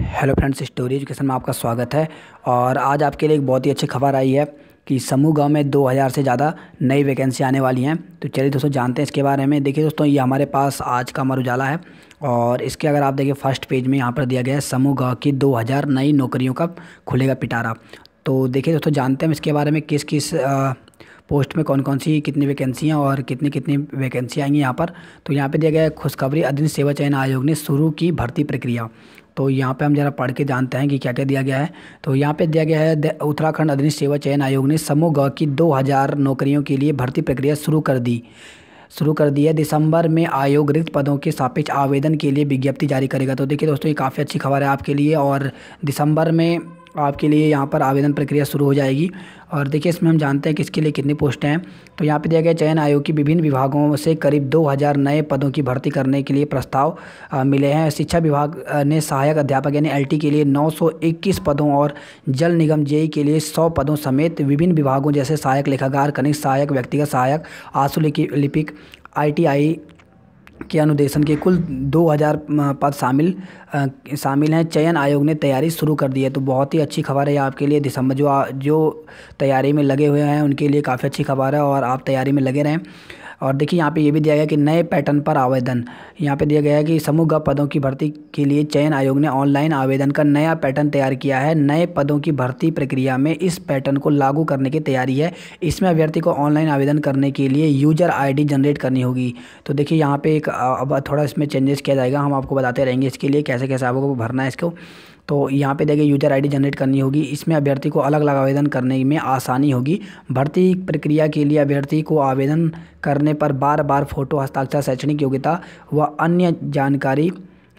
hello friends story education में आपका स्वागत है और आज आपके लिए एक बहुत ही अच्छी खबर आई है कि समूह गांव में 2000 से ज़्यादा नई वैकेंसी आने वाली हैं तो चलिए दोस्तों जानते हैं इसके बारे में देखिए दोस्तों ये हमारे पास आज का अमर उजाला है और इसके अगर आप देखिए फर्स्ट पेज में यहाँ पर दिया गया है समूह गाँव की दो नई नौकरियों का खुलेगा पिटारा तो देखिए दोस्तों जानते हैं इसके बारे में किस किस आ, पोस्ट में कौन कौन सी कितनी वैकेंसियाँ और कितनी कितनी वैकेंसी आएंगी यहाँ पर तो यहाँ पे दिया गया है खुशखबरी अधीन सेवा चयन आयोग ने शुरू की भर्ती प्रक्रिया तो यहाँ पे हम ज़रा पढ़ के जानते हैं कि क्या क्या दिया गया है तो यहाँ पे दिया गया है उत्तराखंड अधीन सेवा चयन आयोग ने समूह ग की दो नौकरियों के लिए भर्ती प्रक्रिया शुरू कर दी शुरू कर दी है दिसंबर में आयोग रिक्त पदों के सापेक्ष आवेदन के लिए विज्ञप्ति जारी करेगा तो देखिए दोस्तों ये काफ़ी अच्छी खबर है आपके लिए और दिसंबर में तो आपके लिए यहाँ पर आवेदन प्रक्रिया शुरू हो जाएगी और देखिए इसमें हम जानते हैं कि इसके लिए कितनी पोस्टें हैं तो यहाँ पे दिया गया चयन आयोग की विभिन्न विभागों से करीब 2000 नए पदों की भर्ती करने के लिए प्रस्ताव मिले हैं शिक्षा विभाग ने सहायक अध्यापक यानी एल के लिए 921 पदों और जल निगम जेई के लिए सौ पदों समेत विभिन्न विभागों जैसे सहायक लेखागार कनिष्ठ सहायक व्यक्तिगत सहायक आंसू लिपिक आई के अनुदेशन के कुल 2000 पद शामिल शामिल हैं चयन आयोग ने तैयारी शुरू कर दी है तो बहुत ही अच्छी खबर है आपके लिए दिसंबर जो जो तैयारी में लगे हुए हैं उनके लिए काफ़ी अच्छी खबर है और आप तैयारी में लगे रहें और देखिए यहाँ पे ये भी दिया गया कि नए पैटर्न पर आवेदन यहाँ पे दिया गया कि समूह पदों की भर्ती के लिए चयन आयोग ने ऑनलाइन आवेदन का नया पैटर्न तैयार किया है नए पदों की भर्ती प्रक्रिया में इस पैटर्न को लागू करने की तैयारी है इसमें अभ्यर्थी को ऑनलाइन आवेदन करने के लिए यूजर आई जनरेट करनी होगी तो देखिए यहाँ पर एक अब थोड़ा इसमें चेंजेस किया जाएगा हम आपको बताते रहेंगे इसके लिए कैसे कैसे आपको भरना है इसको तो यहाँ पे देखिए यूजर आईडी जनरेट करनी होगी इसमें अभ्यर्थी को अलग अलग आवेदन करने में आसानी होगी भर्ती प्रक्रिया के लिए अभ्यर्थी को आवेदन करने पर बार बार फोटो हस्ताक्षर शैक्षणिक योग्यता व अन्य जानकारी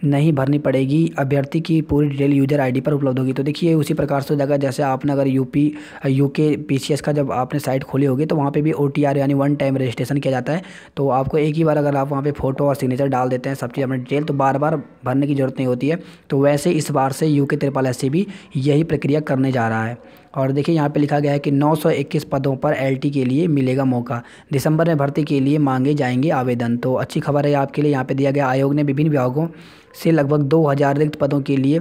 नहीं भरनी पड़ेगी अभ्यर्थी की पूरी डिटेल यूजर आईडी पर उपलब्ध होगी तो देखिए उसी प्रकार से जगह जैसे आपने अगर यूपी यूके पीसीएस का जब आपने साइट खोली होगी तो वहाँ पे भी ओटीआर यानी वन टाइम रजिस्ट्रेशन किया जाता है तो आपको एक ही बार अगर आप वहाँ पे फोटो और सिग्नेचर डाल देते हैं सब चीज़ अपनी डिटेल तो बार बार भरने की ज़रूरत नहीं होती है तो वैसे इस बार से यू के एस भी यही प्रक्रिया करने जा रहा है और देखिए यहाँ पे लिखा गया है कि 921 पदों पर एलटी के लिए मिलेगा मौका दिसंबर में भर्ती के लिए मांगे जाएंगे आवेदन तो अच्छी खबर है आपके लिए यहाँ पे दिया गया आयोग ने विभिन्न विभागों से लगभग 2000 रिक्त पदों के लिए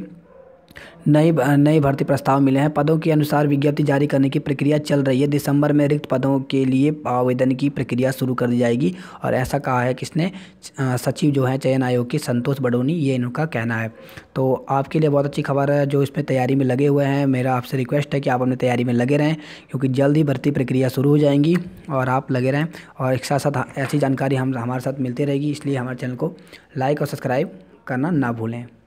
नई नए भर्ती प्रस्ताव मिले हैं पदों के अनुसार विज्ञप्ति जारी करने की प्रक्रिया चल रही है दिसंबर में रिक्त पदों के लिए आवेदन की प्रक्रिया शुरू कर दी जाएगी और ऐसा कहा है किसने सचिव जो है चयन आयोग के संतोष बडोनी ये इनका कहना है तो आपके लिए बहुत अच्छी खबर है जो इसमें तैयारी में लगे हुए हैं मेरा आपसे रिक्वेस्ट है कि आप अपनी तैयारी में लगे रहें क्योंकि जल्द ही भर्ती प्रक्रिया शुरू हो जाएंगी और आप लगे रहें और एक साथ साथ ऐसी जानकारी हम हमारे साथ मिलती रहेगी इसलिए हमारे चैनल को लाइक और सब्सक्राइब करना ना भूलें